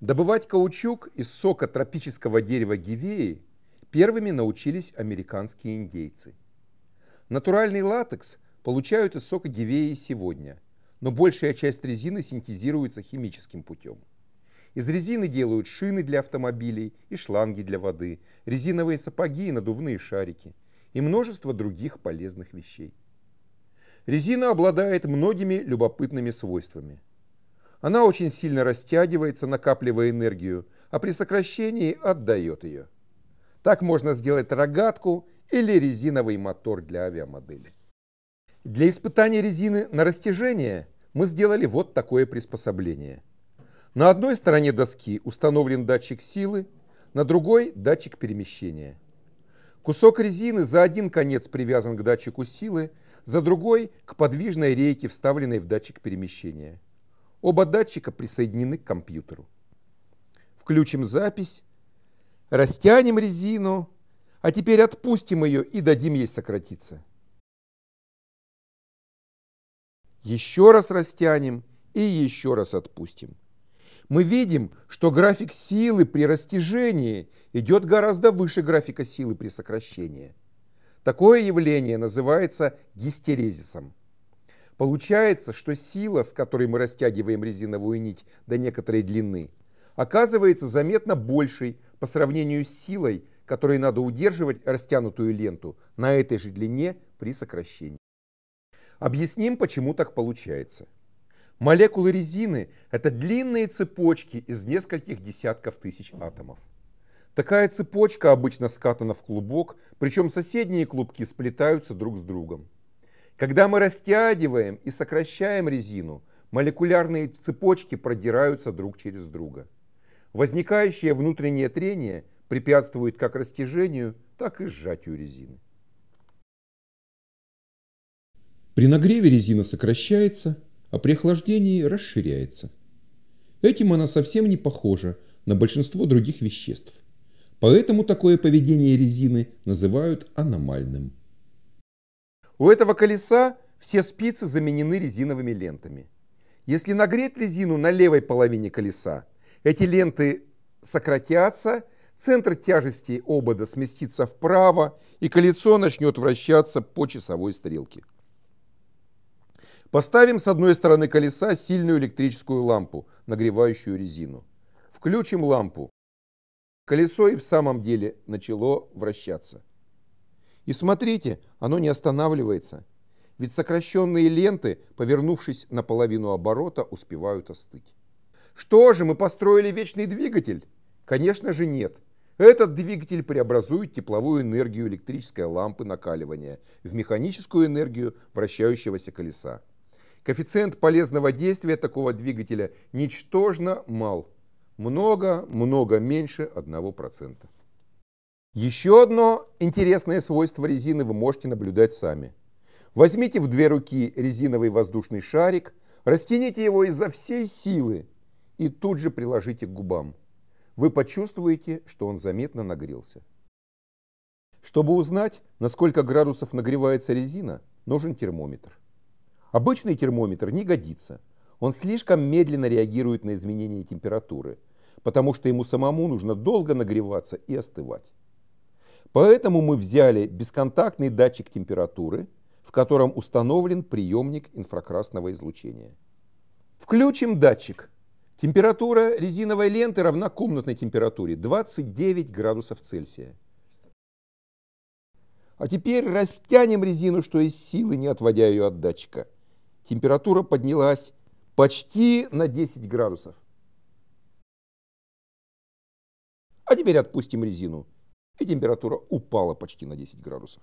Добывать каучук из сока тропического дерева гивеи первыми научились американские индейцы. Натуральный латекс получают из сока гивеи сегодня, но большая часть резины синтезируется химическим путем. Из резины делают шины для автомобилей и шланги для воды, резиновые сапоги и надувные шарики и множество других полезных вещей. Резина обладает многими любопытными свойствами – она очень сильно растягивается, накапливая энергию, а при сокращении отдает ее. Так можно сделать рогатку или резиновый мотор для авиамодели. Для испытания резины на растяжение мы сделали вот такое приспособление. На одной стороне доски установлен датчик силы, на другой – датчик перемещения. Кусок резины за один конец привязан к датчику силы, за другой – к подвижной рейке, вставленной в датчик перемещения. Оба датчика присоединены к компьютеру. Включим запись, растянем резину, а теперь отпустим ее и дадим ей сократиться. Еще раз растянем и еще раз отпустим. Мы видим, что график силы при растяжении идет гораздо выше графика силы при сокращении. Такое явление называется гистерезисом. Получается, что сила, с которой мы растягиваем резиновую нить до некоторой длины, оказывается заметно большей по сравнению с силой, которой надо удерживать растянутую ленту на этой же длине при сокращении. Объясним, почему так получается. Молекулы резины – это длинные цепочки из нескольких десятков тысяч атомов. Такая цепочка обычно скатана в клубок, причем соседние клубки сплетаются друг с другом. Когда мы растягиваем и сокращаем резину, молекулярные цепочки продираются друг через друга. Возникающее внутреннее трение препятствует как растяжению, так и сжатию резины. При нагреве резина сокращается, а при охлаждении расширяется. Этим она совсем не похожа на большинство других веществ. Поэтому такое поведение резины называют аномальным. У этого колеса все спицы заменены резиновыми лентами. Если нагреть резину на левой половине колеса, эти ленты сократятся, центр тяжести обода сместится вправо, и колесо начнет вращаться по часовой стрелке. Поставим с одной стороны колеса сильную электрическую лампу, нагревающую резину. Включим лампу. Колесо и в самом деле начало вращаться. И смотрите, оно не останавливается. Ведь сокращенные ленты, повернувшись на половину оборота, успевают остыть. Что же, мы построили вечный двигатель? Конечно же нет. Этот двигатель преобразует тепловую энергию электрической лампы накаливания в механическую энергию вращающегося колеса. Коэффициент полезного действия такого двигателя ничтожно мал. Много-много меньше 1%. Еще одно интересное свойство резины вы можете наблюдать сами. Возьмите в две руки резиновый воздушный шарик, растяните его изо всей силы и тут же приложите к губам. Вы почувствуете, что он заметно нагрелся. Чтобы узнать, на сколько градусов нагревается резина, нужен термометр. Обычный термометр не годится. Он слишком медленно реагирует на изменения температуры, потому что ему самому нужно долго нагреваться и остывать. Поэтому мы взяли бесконтактный датчик температуры, в котором установлен приемник инфракрасного излучения. Включим датчик. Температура резиновой ленты равна комнатной температуре 29 градусов Цельсия. А теперь растянем резину, что из силы, не отводя ее от датчика. Температура поднялась почти на 10 градусов. А теперь отпустим резину и температура упала почти на 10 градусов.